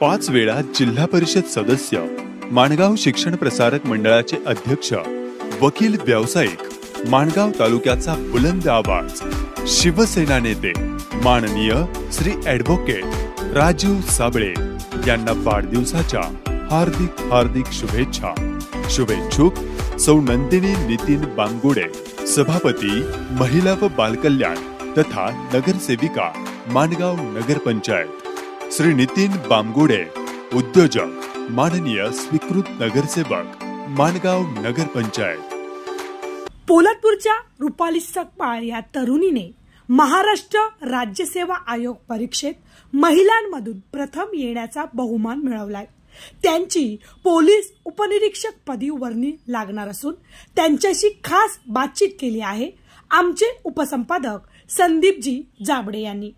पाच वेळा जिल्हा परिषद सदस्य माणगाव शिक्षण प्रसारक मंडळाचे अध्यक्ष वकील व्यावसायिक माणगाव तालुक्याचा बुलंद आवाज शिवसेना नेते माननीय श्री ॲडव्होकेट राजीव साबळे यांना वाढदिवसाच्या हार्दिक हार्दिक शुभेच्छा शुभेच्छुक सौ नंदिनी नितीन बांगुडे सभापती महिला व बालकल्याण तथा नगरसेविका माणगाव नगरपंचायत श्री नितीन बामगुडे उद्योजक माननीय स्वीकृत नगरसेवक नगर नगरपंचायत पोलादपूरच्या रुपाली सकपाळ या तरुणीने महाराष्ट्र राज्य सेवा आयोग परीक्षेत महिलांमधून प्रथम येण्याचा बहुमान मिळवलाय त्यांची पोलीस उपनिरीक्षक पदी वर्णी लागणार असून त्यांच्याशी खास बातचीत केली आहे आमचे उपसंपादक संदीपजी जाबडे यांनी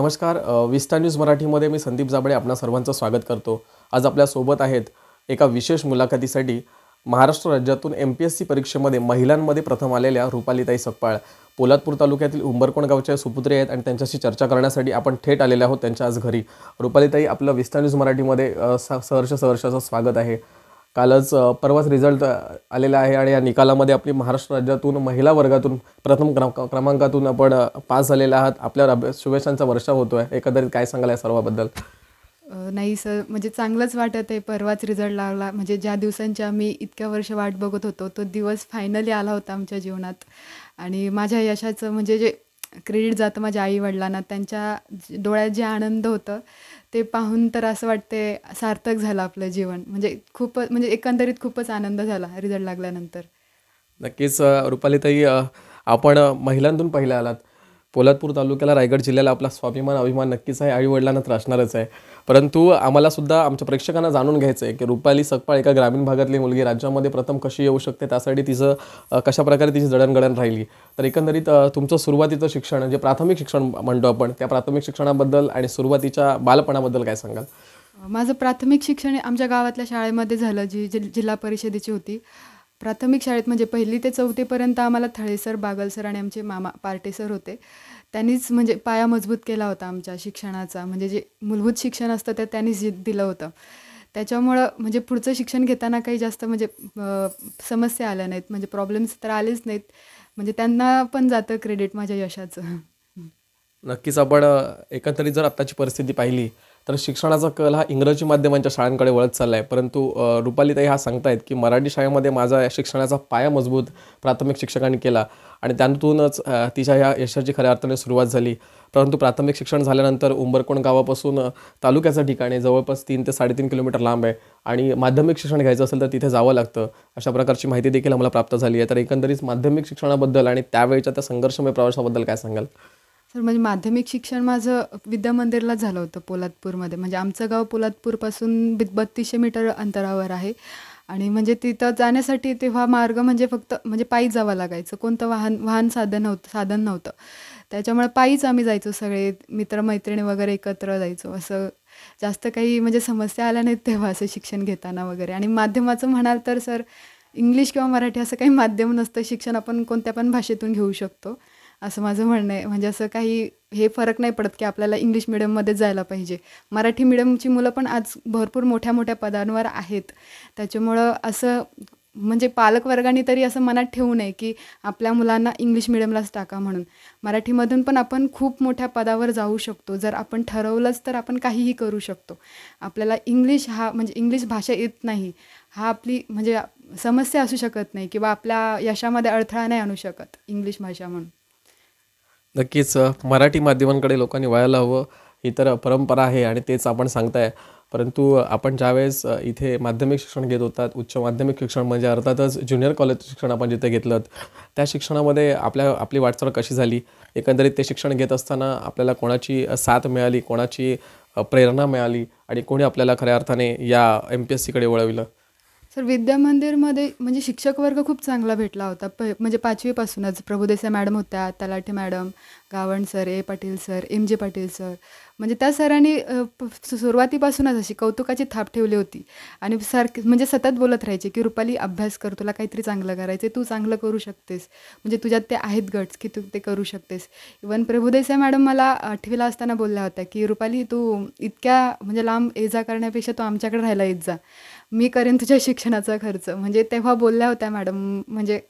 नमस्कार विस्टा न्यूज मराठीमध्ये मी संदीप जाबळे आपणा सर्वांचं स्वागत करतो आज आपल्यासोबत आहेत एका विशेष मुलाखतीसाठी महाराष्ट्र राज्यातून एम पी एस सी परीक्षेमध्ये महिलांमध्ये प्रथम आलेल्या रुपालीताई सकपाळ पोलादपूर तालुक्यातील उंबरकोण गावच्या सुपुत्री आहेत आणि त्यांच्याशी चर्चा करण्यासाठी आपण थेट आलेले आहोत त्यांच्या आज घरी रुपालीताई आपलं विस्तार न्यूज मराठीमध्ये सहर्ष सहर्षाचं स्वागत आहे कालच परवाच रिझल्ट आलेला आहे आणि या निकालामध्ये आपली महाराष्ट्र राज्यातून महिला वर्गातून प्रथम क्रमांकातून आपण पास झालेला आहात आपल्यावर अभ्यास शुभेच्छांचा वर्षा होतो आहे एकंदरीत काय सांगाल या सर्वाबद्दल नाही सर म्हणजे चांगलंच वाटत आहे परवाच रिझल्ट लागला म्हणजे ज्या दिवसांची आम्ही इतक्या वर्ष वाट बघत होतो तो दिवस फायनली आला होता आमच्या जीवनात आणि माझ्या यशाचं म्हणजे जे क्रेडिट जातं माझ्या आई वडिलांना त्यांच्या डोळ्यात जे आनंद होतं ते पाहून तर असं वाटते सार्थक झालं आपलं जीवन म्हणजे खूप म्हणजे एकंदरीत खूपच आनंद झाला रिझल्ट लागल्यानंतर नक्कीच रुपालीताई आपण महिलांतून पहिल्या आलात पोलादपूर तालुक्याला रायगड जिल्ह्याला आपला स्वाभिमान अभिमान नक्कीच आहे आईवडिलांना त्रासणारच आहे परंतु आम्हाला सुद्धा आमच्या प्रेक्षकांना जाणून घ्यायचं आहे की रुपाली सकपाळ एका ग्रामीण भागातली मुलगी राज्यामध्ये प्रथम कशी येऊ शकते त्यासाठी तिचं कशाप्रकारे तिची जडणगडण राहिली तर एकंदरीत तुमचं सुरुवातीचं शिक्षण जे म्हणजे प्राथमिक शिक्षण म्हणतो आपण त्या प्राथमिक शिक्षणाबद्दल आणि सुरुवातीच्या बालपणाबद्दल काय सांगाल माझं प्राथमिक शिक्षण आमच्या गावातल्या शाळेमध्ये झालं जी जिल्हा परिषदेची होती प्राथमिक शाळेत म्हणजे पहिली ते चौथीपर्यंत आम्हाला थळेसर बागलसर आणि आमचे मामा पार्टेसर होते त्यांनीच म्हणजे पाया मजबूत केला होता आमच्या शिक्षणाचा म्हणजे जे मूलभूत शिक्षण असतं ते त्यांनीच दिलं होतं त्याच्यामुळं म्हणजे पुढचं शिक्षण घेताना काही जास्त म्हणजे समस्या आल्या नाहीत म्हणजे प्रॉब्लेम्स तर आलेच नाहीत म्हणजे त्यांना पण जातं क्रेडिट माझ्या यशाचं नक्कीच आपण एकंदरीत जर आत्ताची परिस्थिती पाहिली तर शिक्षणाचा कल हा इंग्रजी माध्यमांच्या शाळांकडे वळत चालला आहे परंतु रुपालीताई हा सांगतायत की मराठी शाळेमध्ये माझा शिक्षणाचा पाया मजबूत प्राथमिक शिक्षकांनी केला आणि त्यातूनच तिच्या ह्या यशाची खऱ्या अर्थाने सुरुवात झाली परंतु प्राथमिक शिक्षण झाल्यानंतर उंबरकोण गावापासून तालुक्याचं ठिकाणी जवळपास तीन ते साडेतीन किलोमीटर लांब आहे आणि माध्यमिक शिक्षण घ्यायचं असेल तर तिथे जावं लागतं अशा प्रकारची माहिती देखील आम्हाला प्राप्त झाली आहे तर एकंदरीत माध्यमिक शिक्षणाबद्दल आणि त्यावेळच्या त्या संघर्षमय प्रवासाबद्दल काय सांगाल सर म्हणजे माध्यमिक शिक्षण माझं विद्या मंदिरला झालं होतं पोलादपूरमध्ये म्हणजे आमचं गाव पोलादपूरपासून बत्तीसशे मीटर अंतरावर आहे आणि म्हणजे तिथं जाण्यासाठी तेव्हा मार्ग म्हणजे फक्त म्हणजे पायी जावं लागायचं कोणतं वाहन वाहन साधन नव्हतं साधन नव्हतं त्याच्यामुळे पायीच आम्ही जायचो सगळे मित्रमैत्रिणी वगैरे एकत्र जायचो असं जास्त काही म्हणजे समस्या आल्या नाहीत तेव्हा असं शिक्षण घेताना वगैरे आणि माध्यमाचं म्हणाल तर सर इंग्लिश किंवा मराठी असं काही माध्यम नसतं शिक्षण आपण कोणत्या पण भाषेतून घेऊ शकतो असं माझं म्हणणं आहे म्हणजे असं काही हे फरक नाही पडत की आपल्याला इंग्लिश मिडियममध्येच जायला पाहिजे मराठी मिडियमची मुलं पण आज भरपूर मोठ्या मोठ्या पदांवर आहेत त्याच्यामुळं असं म्हणजे पालकवर्गाने तरी असं मनात ठेवू नये की आपल्या मुलांना इंग्लिश मिडियमलाच टाका म्हणून मराठीमधून पण आपण खूप मोठ्या पदावर जाऊ शकतो जर आपण ठरवलंच तर आपण काहीही करू शकतो आपल्याला इंग्लिश हा म्हणजे इंग्लिश भाषा येत नाही हा आपली म्हणजे समस्या असू शकत नाही किंवा आपल्या यशामध्ये अडथळा नाही आणू शकत इंग्लिश भाषा म्हणून नक्कीच मराठी माध्यमांकडे लोकांनी वळायला हवं ही तर परंपरा आहे आणि तेच आपण सांगताय परंतु आपण ज्यावेळेस इथे माध्यमिक शिक्षण घेत होतात उच्च माध्यमिक शिक्षण म्हणजे अर्थातच ज्युनियर कॉलेज शिक्षण आपण जिथे घेतलं त्या शिक्षणामध्ये आपल्या आपली वाटचाल कशी झाली एकंदरीत ते शिक्षण घेत असताना आपल्याला कोणाची साथ मिळाली कोणाची प्रेरणा मिळाली आणि कोणी आपल्याला खऱ्या अर्थाने या एम पी एस सीकडे वळविलं सर विद्यामंदिरमध्ये म्हणजे शिक्षक वर्ग खूप चांगला भेटला होता प म्हणजे पाचवीपासूनच प्रभुदेसाई मॅडम होत्या Talathi madam Gavan sir A Patil sir M J Patil sir म्हणजे त्या सरांनी सुरुवातीपासूनच अशी कौतुकाची थाप ठेवली होती आणि सारखी म्हणजे सतत बोलत राहायचे की रुपाली अभ्यास कर तुला काहीतरी चांगलं करायचं तू चांगलं करू शकतेस म्हणजे तुझ्यात ते आहेत गट्स की तू ते करू शकतेस इवन प्रभुदेसाई मॅडम मला आठवीला असताना बोलल्या होत्या की रुपाली तू इतक्या म्हणजे लांब ये जा करण्यापेक्षा तू आमच्याकडे राहायला येत जा मी करेन तुझ्या शिक्षणाचा खर्च म्हणजे तेव्हा बोलल्या होत्या मॅडम म्हणजे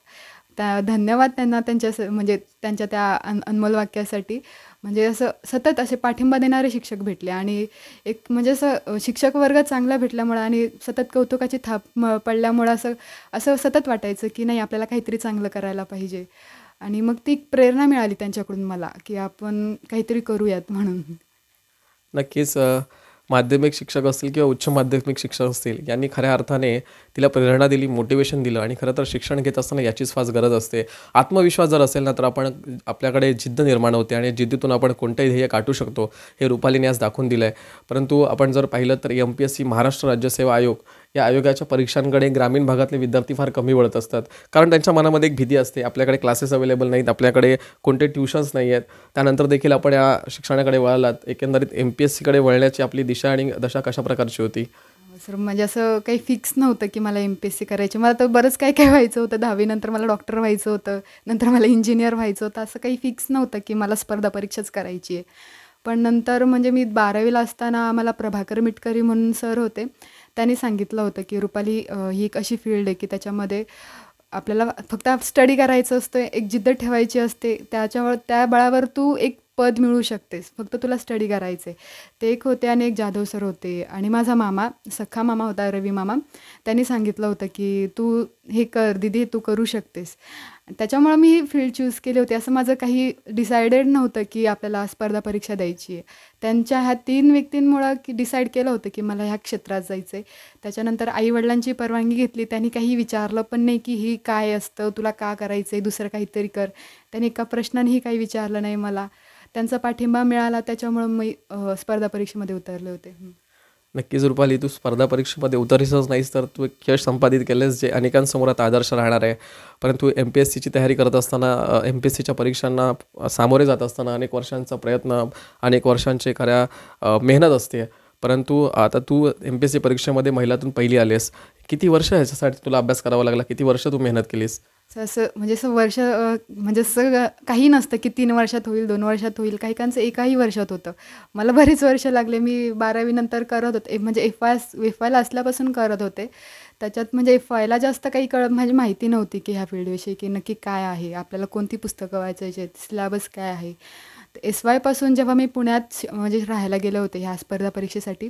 त्या धन्यवाद त्यांना त्यांच्या म्हणजे त्यांच्या त्या अन अनमोल वाक्यासाठी म्हणजे असं सतत असे पाठिंबा देणारे शिक्षक भेटले आणि एक म्हणजे असं शिक्षक वर्ग चांगला भेटल्यामुळं आणि सतत कौतुकाची थाप पडल्यामुळं असं असं सतत वाटायचं की नाही आपल्याला काहीतरी चांगलं करायला पाहिजे आणि मग ती प्रेरणा मिळाली त्यांच्याकडून मला की आपण काहीतरी करूयात म्हणून नक्कीच माध्यमिक शिक्षक असतील किंवा उच्च माध्यमिक शिक्षक असतील यांनी खऱ्या अर्थाने तिला प्रेरणा दिली मोटिवेशन दिलं आणि खरं तर शिक्षण घेत असताना याचीच फार गरज असते आत्मविश्वास जर असेल ना तर आपण आपल्याकडे जिद्द निर्माण होते आणि जिद्दीतून आपण कोणतंही ध्येय काटू शकतो हे रुपालीने आज दाखवून दिलं आहे परंतु आपण जर पाहिलं तर M P S C Maharashtra राज्य सेवा आयोग या आयोगाच्या परीक्षांकडे ग्रामीण भागातले विद्यार्थी फार कमी वळत असतात कारण त्यांच्या मनामध्ये एक भीती असते आपल्याकडे क्लासेस अवेलेबल नाहीत आपल्याकडे कोणते ट्युशन्स नाही आहेत त्यानंतर देखील आपण या शिक्षणाकडे वळलात एकंदरीत एम पी एस सीकडे वळण्याची आपली दिशा आणि दशा कशा प्रकारची होती सर म्हणजे असं काही फिक्स नव्हतं की मला एम पी एस सी करायची मला तर बरंच काय काय व्हायचं होतं दहावीनंतर मला डॉक्टर व्हायचं होतं नंतर मला इंजिनियर व्हायचं होतं असं काही फिक्स नव्हतं की मला स्पर्धा परीक्षाच करायची आहे पण नंतर म्हणजे मी बारावीला असताना मला प्रभाकर मिटकरी म्हणून सर होते त्यांनी सांगितलं होतं की रुपाली ही एक अशी फील्ड आहे की त्याच्यामध्ये आपल्याला फक्त स्टडी करायचं असतं एक जिद्द ठेवायची असते त्याच्यावर त्या बळावर तू एक पद मिळू शकतेस फक्त तुला स्टडी करायचे ते एक होते आणि एक जाधव सर होते आणि माझा मामा सख्खा मामा होता रवी मामा त्यांनी सांगितलं होतं की तू हे कर दिदी तू करू शकतेस त्याच्यामुळं मी ही फील्ड चूज केली होती असं माझं काही डिसायडेड नव्हतं की आपल्याला स्पर्धा परीक्षा द्यायची आहे त्यांच्या ह्या तीन व्यक्तींमुळं की डिसाईड केलं होतं की मला ह्या क्षेत्रात जायचं आहे त्याच्यानंतर आईवडिलांची परवानगी घेतली त्यांनी काही विचारलं पण नाही की ही काय असतं तुला का करायचं आहे दुसरं काहीतरी कर त्यांनी एका प्रश्नानेही काही विचारलं नाही मला त्यांचा पाठिंबा मिळाला त्याच्यामुळं मी स्पर्धा परीक्षेमध्ये उतरले होते नक्कीच रुपाली तू स्पर्धा परीक्षेमध्ये उतरलीसच नाहीस तर तू एक यश संपादित केलेस जे अनेकांसमोर आता आदर्श राहणार आहे परंतु एम पी एस सीची तयारी करत असताना एम पी एस सीच्या परीक्षांना सामोरे जात असताना अनेक वर्षांचा प्रयत्न अनेक वर्षांचे खऱ्या मेहनत असते परंतु आता तू एम पी एस सी परीक्षेमध्ये महिलातून पहिली आलीस किती वर्ष ह्याच्यासाठी तुला अभ्यास करावा लागला किती वर्ष तू मेहनत केलीस असं म्हणजे असं वर्ष म्हणजे असं काही नसतं की तीन वर्षात होईल दोन वर्षात होईल काही काहींचं एकाही वर्षात होतं मला बरेच वर्ष लागले मी बारावीनंतर करत होते म्हणजे एफ आय एफ आयला असल्यापासून करत होते त्याच्यात म्हणजे एफ आयला जास्त काही कळ म्हणजे माहिती नव्हती की ह्या फील्डविषयी की नक्की काय आहे आपल्याला कोणती पुस्तकं वाचायची आहेत सिलेबस काय आहे एस वायपासून जेव्हा मी पुण्यात म्हणजे राहायला गेले होते ह्या स्पर्धा परीक्षेसाठी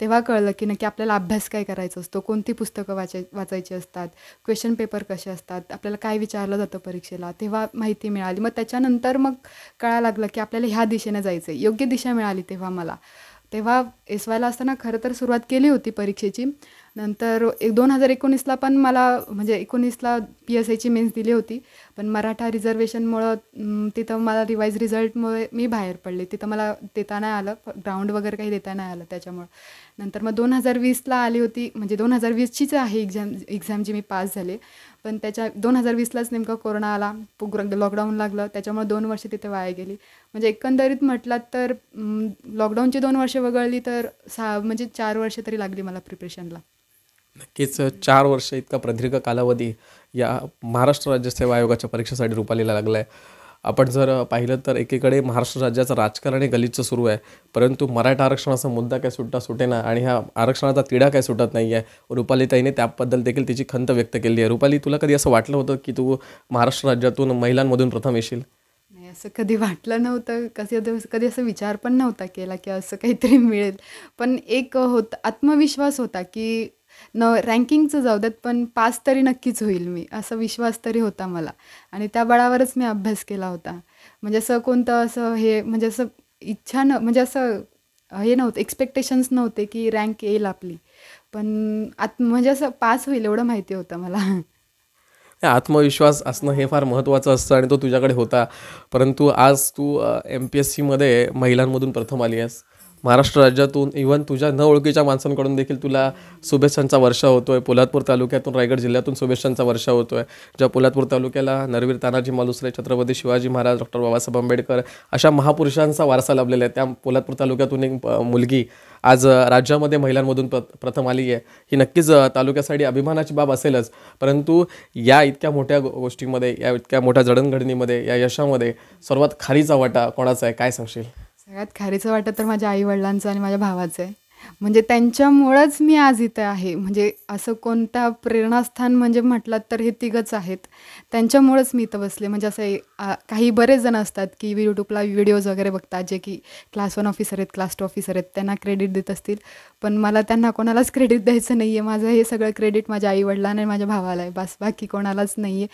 तेव्हा कळलं की नक्की आपल्याला अभ्यास काय करायचा असतो कोणती पुस्तकं वाचाय वाचायची असतात क्वेश्चन पेपर कसे असतात आपल्याला काय विचारलं जातं परीक्षेला तेव्हा माहिती मिळाली मग त्याच्यानंतर मग कळायला लागलं की आपल्याला ह्या दिशेने जायचं आहे योग्य दिशा मिळाली तेव्हा मला तेव्हा एस वायला असताना खरं तर सुरुवात केली होती परीक्षेची नंतर एक दोन हजार एकोणीसला पण मला म्हणजे एकोणीसला पी एस आयची मेन्स दिली होती पण मराठा रिझर्वेशनमुळं तिथं मला रिवाईज रिझल्टमुळे मी बाहेर पडले तिथं मला देता नाही आलं ग्राउंड वगैरे काही देता नाही आलं त्याच्यामुळं नंतर मग दोन हजार वीसला आली होती म्हणजे दोन हजार वीसचीच आहे एक्झाम एक्झाम जी मी पास झाले पण त्याच्या दोन हजार वीसलाच नेमका कोरोना आला लॉकडाऊन लागलं त्याच्यामुळे दोन वर्ष तिथे वाया गेली म्हणजे एकंदरीत म्हटलात तर लॉकडाऊनची दोन वर्षे वगळली तर सहा म्हणजे चार वर्ष तरी लागली मला प्रिपरेशनला नक्कीच चार वर्ष इतका प्रदीर्घ कालावधी या महाराष्ट्र राज्य सेवा आयोगाच्या परीक्षेसाठी रुपालीला लागला आहे आपण जर पाहिलं तर एकीकडे महाराष्ट्र राज्याचं राजकारण हे गलिच्छ सुरू आहे परंतु मराठा आरक्षणाचा मुद्दा काय सुटता सुटेना आणि ह्या आरक्षणाचा तिढा काय सुटत नाही आहे रुपालीताईने त्याबद्दल देखील तिची खंत व्यक्त केली आहे रुपाली तुला कधी असं वाटलं होतं की तू महाराष्ट्र राज्यातून महिलांमधून प्रथम येशील नाही असं कधी वाटलं नव्हतं कधी कधी असं विचार पण नव्हता केला की असं काहीतरी मिळेल पण एक होत आत्मविश्वास होता की न रँकिंगचं जाऊ देत पण पास तरी नक्कीच होईल मी असा विश्वास तरी होता मला आणि त्या बळावरच मी अभ्यास केला होता म्हणजे असं कोणतं असं हे म्हणजे असं इच्छा न म्हणजे असं हे नव्हतं एक्सपेक्टेशन्स नव्हते की रँक येईल आपली पण आत म्हणजे असं पास होईल एवढं माहिती होतं मला आत्मविश्वास असणं हे फार महत्त्वाचं असतं आणि तो तुझ्याकडे होता परंतु आज तू एम पी एस सीमध्ये महिलांमधून प्रथम आली आहेस महाराष्ट्र राज्यातून इव्हन तुझ्या न ओळखीच्या माणसांकडून देखील तुला शुभेच्छांचा वर्षा होतो आहे पोलादपूर तालुक्यातून रायगड जिल्ह्यातून शुभेच्छांचा वर्षा होतो आहे ज्या पोलादपूर तालुक्याला नरवीर तानाजी मालुसरे छत्रपती शिवाजी महाराज डॉक्टर बाबासाहेब आंबेडकर अशा महापुरुषांचा वारसा लाभलेला आहे त्या पोलादपूर तालुक्यातून एक मुलगी आज राज्यामध्ये महिलांमधून प्रथम आली आहे ही नक्कीच तालुक्यासाठी अभिमानाची बाब असेलच परंतु या इतक्या मोठ्या गोष्टीमध्ये या इतक्या मोठ्या जडणघडणीमध्ये या यशामध्ये सर्वात खालीचा वाटा कोणाचा आहे काय सांगशील सगळ्यात खारीचं वाटत तर माझ्या आईवडिलांचं आणि माझ्या भावाचं आहे म्हणजे त्यांच्यामुळंच मी आज इथं आहे म्हणजे असं कोणता प्रेरणास्थान म्हणजे म्हटलं तर हे तिघंच आहेत त्यांच्यामुळंच मी इथं बसले म्हणजे असे काही बरेच जण असतात की यूट्यूबला व्हिडिओज वगैरे बघतात जे की क्लास वन ऑफिसर आहेत क्लास टू ऑफिसर आहेत त्यांना क्रेडिट देत असतील पण मला त्यांना कोणालाच क्रेडिट द्यायचं नाही आहे माझं हे सगळं क्रेडिट माझ्या आईवडिलांना आणि माझ्या भावाला आहे बस बाकी कोणालाच नाही आहे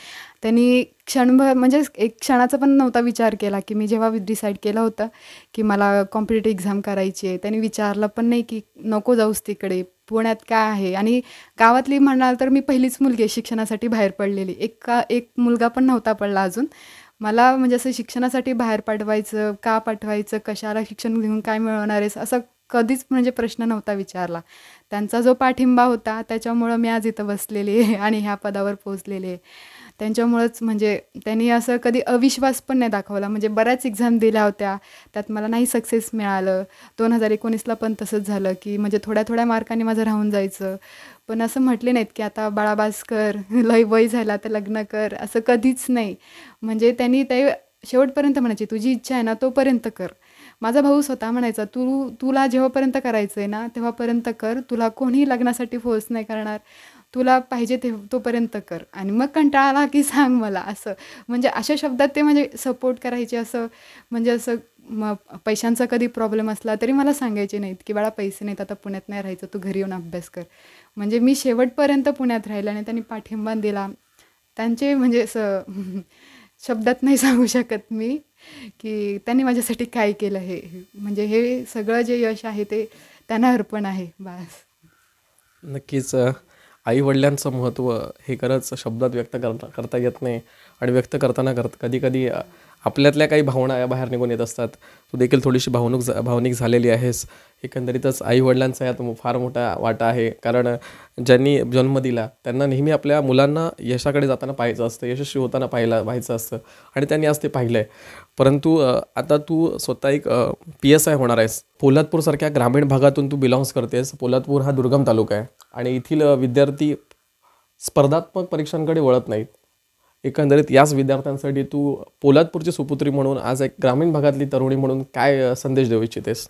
त्यांनी क्षणभर म्हणजे एक क्षणाचा पण नव्हता विचार केला की मी जेव्हा डिसाईड केलं होतं की मला कॉम्पिटेटिव्ह एक्झाम करायची आहे त्यांनी विचारलं पण नाही की नको जाऊस तिकडे पुण्यात काय आहे आणि गावातली म्हणाल तर मी पहिलीच मुलगी आहे शिक्षणासाठी बाहेर पडलेली एक का एक मुलगा पण नव्हता पडला अजून मला म्हणजे असं शिक्षणासाठी बाहेर पाठवायचं का पाठवायचं कशाला शिक्षण घेऊन काय मिळवणार आहेस असं कधीच म्हणजे प्रश्न नव्हता विचारला त्यांचा जो पाठिंबा होता त्याच्यामुळं मी आज इथं बसलेली आहे आणि ह्या पदावर पोचलेले त्यांच्यामुळंच म्हणजे त्यांनी असं कधी अविश्वास पण नाही दाखवला म्हणजे बऱ्याच एक्झाम दिल्या होत्या त्यात मला नाही सक्सेस मिळालं दोन हजार एकोणीसला पण तसंच झालं की म्हणजे थोड्या थोड्या मार्काने माझं राहून जायचं पण असं म्हटले नाहीत की आता बाळाबास कर लय वय झाला तर लग्न कर असं कधीच नाही म्हणजे त्यांनी ते शेवटपर्यंत म्हणायची तुझी इच्छा आहे ना तोपर्यंत कर माझा भाऊ स्वतः म्हणायचा तू तुला जेव्हापर्यंत करायचं आहे ना तेव्हापर्यंत कर तुला कोणी लग्नासाठी फोर्स नाही करणार तुला पाहिजे ते तोपर्यंत कर आणि मग कंटाळा आला की सांग मला असं म्हणजे अशा शब्दात ते म्हणजे सपोर्ट करायचे असं म्हणजे असं मग पैशांचा कधी प्रॉब्लेम असला तरी मला सांगायचे नाहीत की बाळा पैसे नाहीत आता पुण्यात नाही राहायचं तू घरी येऊन अभ्यास कर म्हणजे मी शेवटपर्यंत पुण्यात राहिला आणि त्यांनी पाठिंबा दिला त्यांचे म्हणजे असं शब्दात नाही सांगू शकत मी की त्यांनी माझ्यासाठी काय केलं हे म्हणजे हे सगळं जे यश आहे ते त्यांना अर्पण आहे बास नक्कीच आई वडिलांचं महत्त्व हे खरंच शब्दात व्यक्त करता करता येत नाही आणि व्यक्त करताना करत कधी कधी आपल्यातल्या काही भावना या बाहेर निघून येत असतात तू देखील थोडीशी भावनुक भावनिक झालेली आहेस एकंदरीतच आईवडिलांचा यात फार मोठा वाटा आहे कारण ज्यांनी जन्म दिला त्यांना नेहमी आपल्या मुलांना यशाकडे जाताना पाहायचं असतं यशस्वी होताना पाहिला पाहायचं असतं आणि त्यांनी आज ते पाहिलं आहे परंतु आता तू स्वतः एक पी एस आय होणार आहेस पोलादपूरसारख्या ग्रामीण भागातून तू बिलॉंग्स करतेस पोलादपूर हा दुर्गम तालुका आहे आणि येथील विद्यार्थी स्पर्धात्मक परीक्षांकडे वळत नाहीत एकंदरीत याच विद्यार्थ्यांसाठी तू पोलादपूरची सुपुत्री म्हणून आज एक ग्रामीण भागातली तरुणी म्हणून काय संदेश देऊ इच्छितेस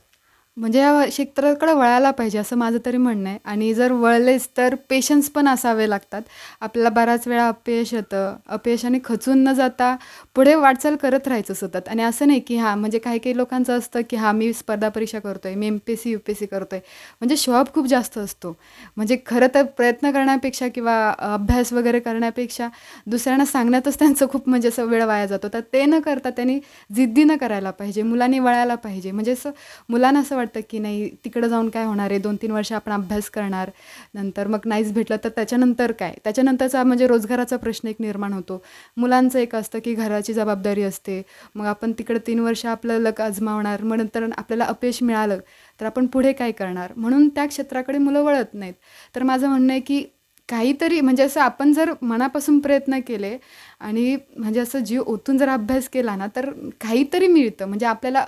म्हणजे या क्षेत्राकडे वळायला पाहिजे असं माझं तरी म्हणणं आहे आणि जर वळलेच तर पेशन्स पण असावे लागतात आपल्याला बऱ्याच वेळा अपयश येतं अपयशाने खचून न जाता पुढे वाटचाल करत राहायचं सतत आणि असं नाही की हां म्हणजे काही काही लोकांचं असतं की हां मी स्पर्धा परीक्षा करतो आहे मी M P C U P C करतो आहे म्हणजे शॉप खूप जास्त असतो म्हणजे खरं तर प्रयत्न करण्यापेक्षा किंवा अभ्यास वगैरे करण्यापेक्षा दुसऱ्यांना सांगण्यातच त्यांचं खूप म्हणजे असं वेळ वाया जातो तर ते न करता त्यांनी जिद्दीनं करायला पाहिजे मुलांनी वळायला पाहिजे म्हणजे असं मुलांना असं वाटतं की नाही तिकडं जाऊन काय होणार आहे दोन तीन वर्ष आपण अभ्यास करणार नंतर मग नाहीच भेटलं तर त्याच्यानंतर काय त्याच्यानंतरचा म्हणजे रोजगाराचा प्रश्न एक निर्माण होतो मुलांचं एक असतं की घराची जबाबदारी असते मग आपण तिकडं तीन वर्ष आपलं लक आजमावणार मग नंतर आपल्याला अपयश मिळालं तर आपण पुढे काय करणार म्हणून त्या क्षेत्राकडे मुलं वळत नाहीत तर माझं म्हणणं आहे की काहीतरी म्हणजे असं आपण जर मनापासून प्रयत्न केले आणि म्हणजे असं जीव ओतून जर अभ्यास केला ना तर काहीतरी मिळतं म्हणजे आपल्याला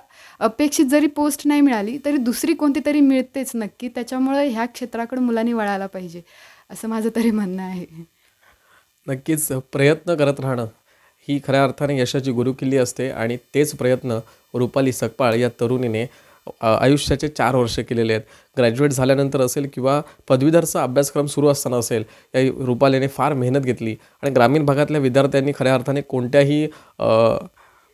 अपेक्षित जरी पोस्ट नाही मिळाली तरी दुसरी कोणती तरी मिळतेच नक्की त्याच्यामुळे ह्या क्षेत्राकडे मुलांनी वळायला पाहिजे असं माझं तरी म्हणणं आहे नक्कीच प्रयत्न करत राहणं ही खऱ्या अर्थाने यशाची गुरुकिल्ली असते आणि तेच प्रयत्न रुपाली सकपाळ या तरुणीने आयुष्याचे चार वर्ष केलेले आहेत ग्रॅज्युएट झाल्यानंतर असेल किंवा पदवीधरचा अभ्यासक्रम सुरू असताना असेल या रुपालेने फार मेहनत घेतली आणि ग्रामीण भागातल्या विद्यार्थ्यांनी खऱ्या अर्थाने कोणत्याही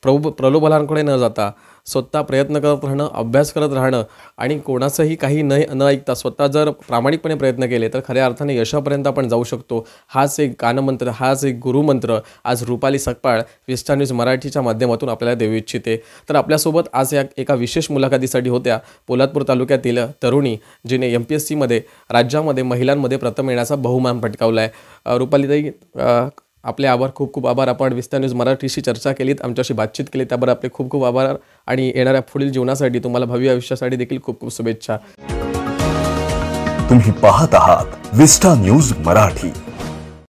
प्रभू प्रलोभनांकडे न जाता स्वतः प्रयत्न करत राहणं अभ्यास करत राहणं आणि कोणाचंही काही न न ऐकता स्वतः जर प्रामाणिकपणे प्रयत्न केले तर खऱ्या अर्थाने यशापर्यंत आपण जाऊ शकतो हाच एक गानमंत्र हाच एक गुरुमंत्र आज रुपाली सकपाळ विस्टा न्यूज मराठीच्या माध्यमातून आपल्याला देऊ इच्छिते तर आपल्यासोबत आज या एका विशेष मुलाखतीसाठी होत्या पोलादपूर तालुक्यातील तरुणी जिने एम पी एस सीमध्ये राज्यामध्ये महिलांमध्ये प्रथम येण्याचा बहुमान पटकावला आहे रुपालीताई आपले आभार खूप खूप आभार आपण विस्ता न्यूज मराठीशी चर्चा केलीत आमच्याशी बातचीत केली त्यावर आपले खूप खूप आभार आणि येणाऱ्या पुढील जीवनासाठी तुम्हाला भव्य आयुष्यासाठी देखील खूप खूप शुभेच्छा तुम्ही पाहत आहात विस्टा न्यूज मराठी